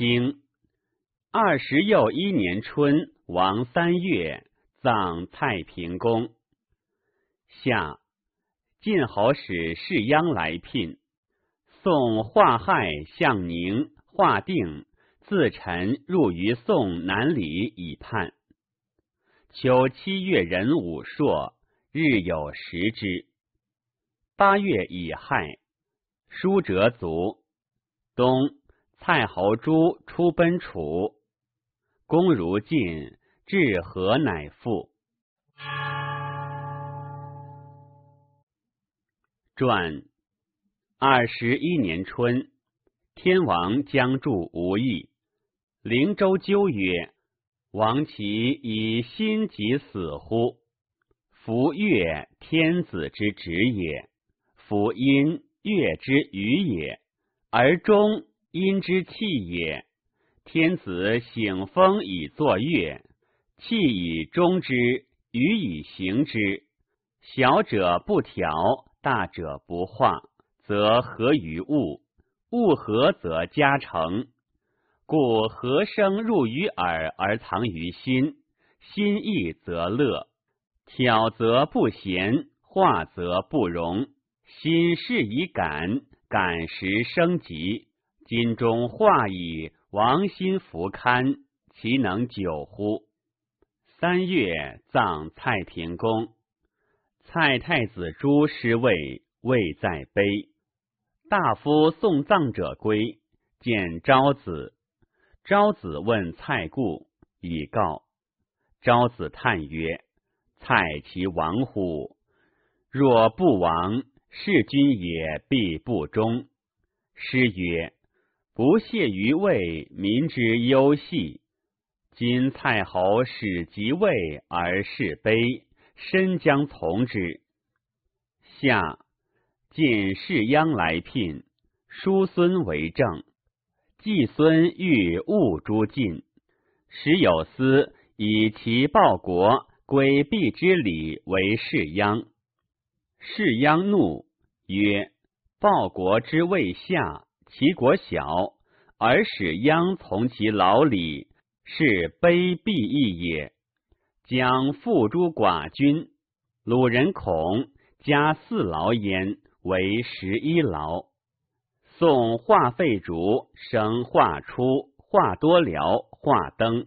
经二十又一年春，王三月葬太平公。夏，晋侯使士鞅来聘。宋化亥、向宁、化定自臣入于宋南里以叛。秋七月壬午朔，日有食之。八月乙亥，舒哲卒。冬。太侯朱出奔楚，公如晋，至河乃复。传二十一年春，天王将住无义。灵州纠曰：“王其以心及死乎？夫乐，天子之职也；夫音乐之余也，而终。”因之气也。天子醒风以作乐，气以中之，余以行之。小者不调，大者不化，则合于物。物合则加成，故和声入于耳而藏于心，心意则乐。挑则不闲，化则不容。心事以感，感时生吉。心中画以王心弗堪，其能久乎？三月葬蔡平公，蔡太子朱师位位在卑。大夫送葬者归，见昭子。昭子问蔡故，已告。昭子叹曰：“蔡其亡乎？若不亡，弑君也，必不忠。”师曰。不屑于位，民之忧细。今蔡侯始即位而事卑，身将从之。夏，晋士鞅来聘，叔孙为政，季孙欲误诸晋。时有司以其报国，诡避之礼为士鞅。士鞅怒曰：“报国之谓下。”齐国小，而使殃从其劳里，是卑鄙义也。将付诸寡君。鲁人孔加四牢焉，为十一牢。宋化废竹，生化出，化多僚，化登。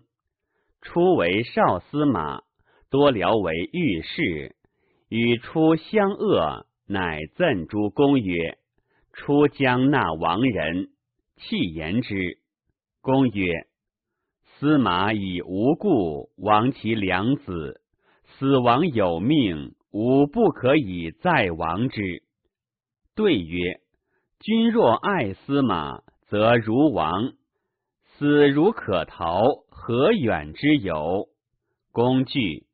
初为少司马，多辽为御史，与出相恶，乃赠诸公曰。出将纳亡人，弃言之。公曰：“司马以无故亡其良子，死亡有命，吾不可以再亡之。”对曰：“君若爱司马，则如亡；死如可逃，何远之有？”公惧，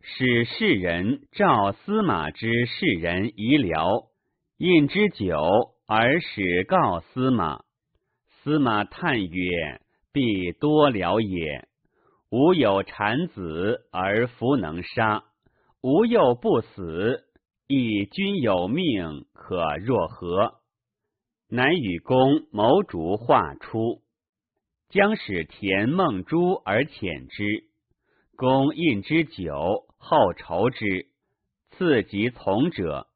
使世人召司马之士人遗僚，饮之酒。而使告司马，司马叹曰：“必多聊也。吾有产子而弗能杀，吾又不死，亦君有命，可若何？”乃与公谋逐画出，将使田孟诛而遣之。公印之酒，后酬之，赐及从者。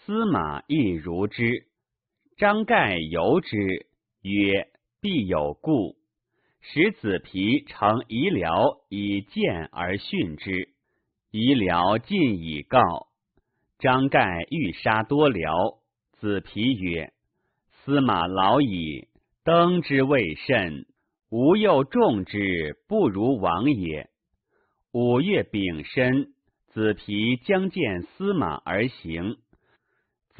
司马亦如之。张盖由之曰：“必有故。”使子皮承夷僚以见而训之。夷僚尽以告。张盖欲杀多僚。子皮曰：“司马老矣，登之未甚，吾又重之，不如往也。”五月丙申，子皮将见司马而行。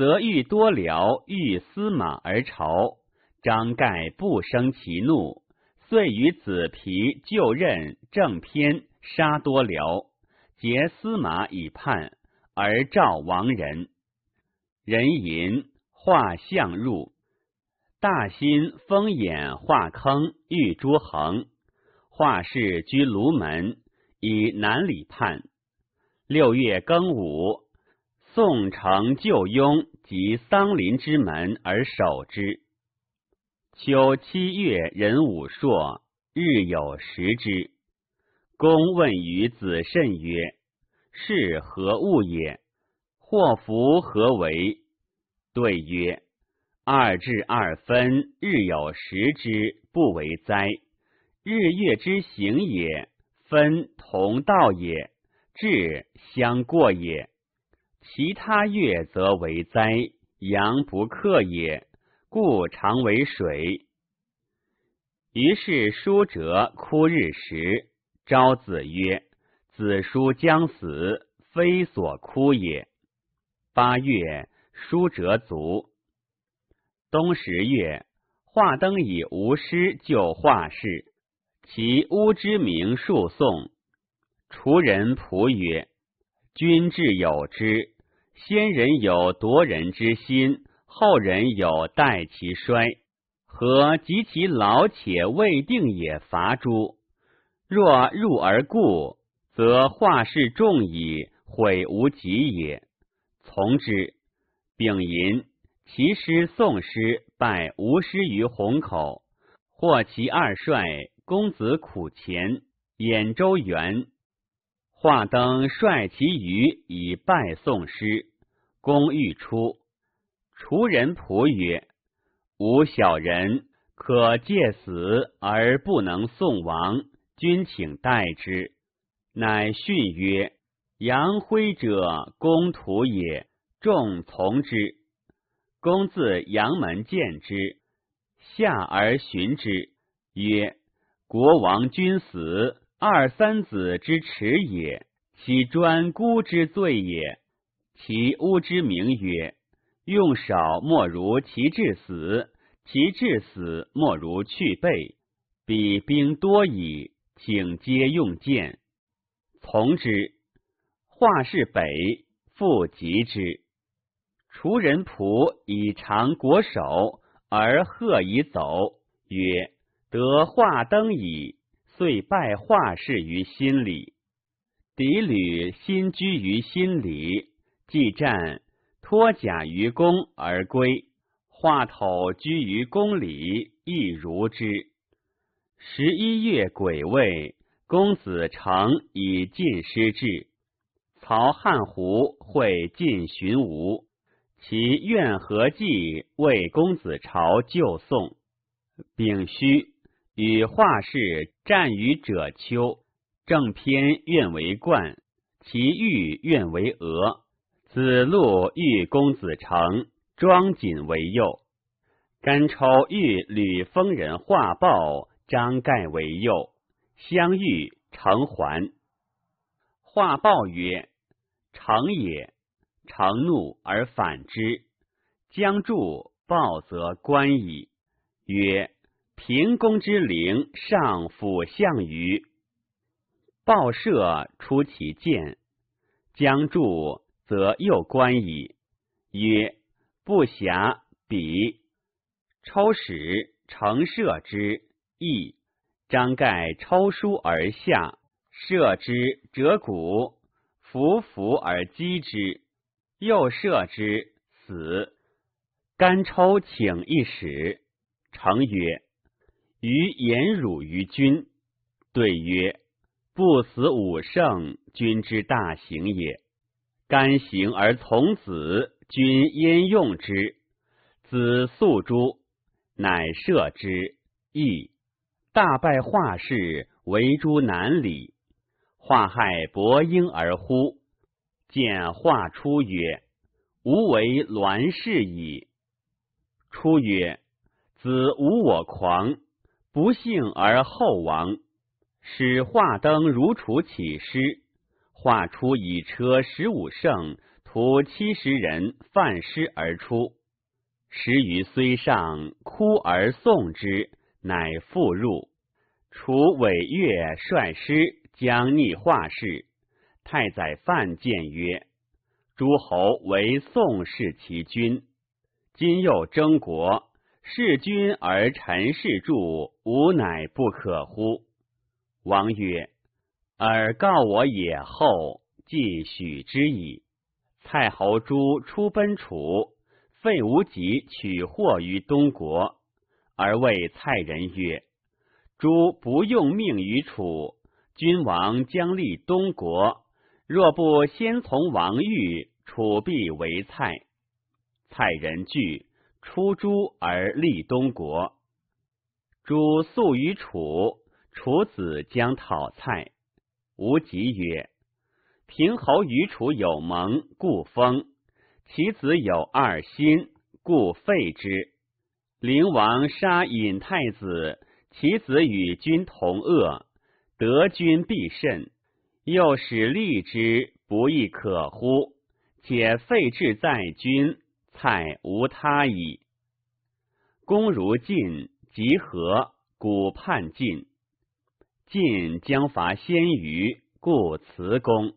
则欲多聊欲司马而朝。张盖不生其怒，遂与子皮就任正偏杀多聊，结司马以叛，而召王人。人淫画相入，大心封眼画坑，欲诸恒。画氏居卢门以南里畔。六月庚午。宋城旧雍及桑林之门而守之。秋七月，壬午朔，日有食之。公问于子慎曰：“是何物也？祸福何为？”对曰：“二至二分，日有食之，不为灾。日月之行也，分同道也，至相过也。”其他月则为灾，阳不克也，故常为水。于是叔哲哭日时，昭子曰：“子叔将死，非所哭也。”八月，叔哲卒。冬十月，华灯以无师就画事，其屋之名数颂。厨人仆曰。君志有之，先人有夺人之心，后人有待其衰，何及其老且未定也，伐诸？若入而固，则化事众矣，悔无及也。从之。丙寅，其师宋师败吴师于虹口，获其二帅，公子苦钱、兖州元。华登率其余以拜宋师，公欲出，楚人仆曰：“吾小人可借死而不能送王，君请代之。”乃训曰：“扬辉者，公徒也，众从之。公自阳门见之，下而寻之，曰：‘国王君死。’”二三子之耻也，其专孤之罪也。其屋之名曰：用少莫如其至死，其至死莫如去备。彼兵多矣，请皆用剑。从之。化氏北复及之，除人仆以长国守，而贺以走，曰：得化登矣。遂败化事于新里，嫡吕新居于新里，既战，脱甲于宫而归。化丑居于宫里，亦如之。十一月癸未，公子成以进师至。曹汉胡会进寻吴，其愿何计？为公子朝救宋。丙戌。与画士战于者丘，正篇愿为冠，其玉愿为额。子路欲公子成，庄谨为右；甘超欲吕封人画报，张盖为右。相遇成环，画报曰：“成也。”成怒而反之，将助报，则官矣。曰。平公之灵，上抚项羽，报射出其剑，将助，则又观矣。曰：不暇。彼抽矢，成射之，亦张盖，抽书而下，射之折骨，伏伏而击之，又射之死。干抽请一矢，成曰。于言辱于君，对曰：“不死武圣，君之大行也。甘行而从子，君焉用之？”子素诸，乃射之。亦大败华氏，为诸南里，化亥伯婴而呼，见化出曰：“吾为栾氏矣。”出曰：“子无我狂。”不幸而后亡，使画灯如楚起师，画出以车十五乘，徒七十人，犯师而出。时余虽上哭而送之，乃复入。楚尾月率师将逆画士，太宰范见曰：“诸侯为宋氏其君，今又争国。”事君而臣事助，吾乃不可乎？王曰：“尔告我也，后即许之矣。”蔡侯诸出奔楚，费无极取货于东国，而谓蔡人曰：“诸不用命于楚，君王将立东国，若不先从王御，楚必为蔡。”蔡人惧。出诸而立东国，诸素于楚，楚子将讨蔡。吴疾曰：“平侯与楚有盟，故封其子有二心，故废之。灵王杀尹太子，其子与君同恶，得君必甚。又使立之，不亦可乎？且废置在君。”太无他矣。公如晋，及何？古叛晋，晋将伐先于，故辞公。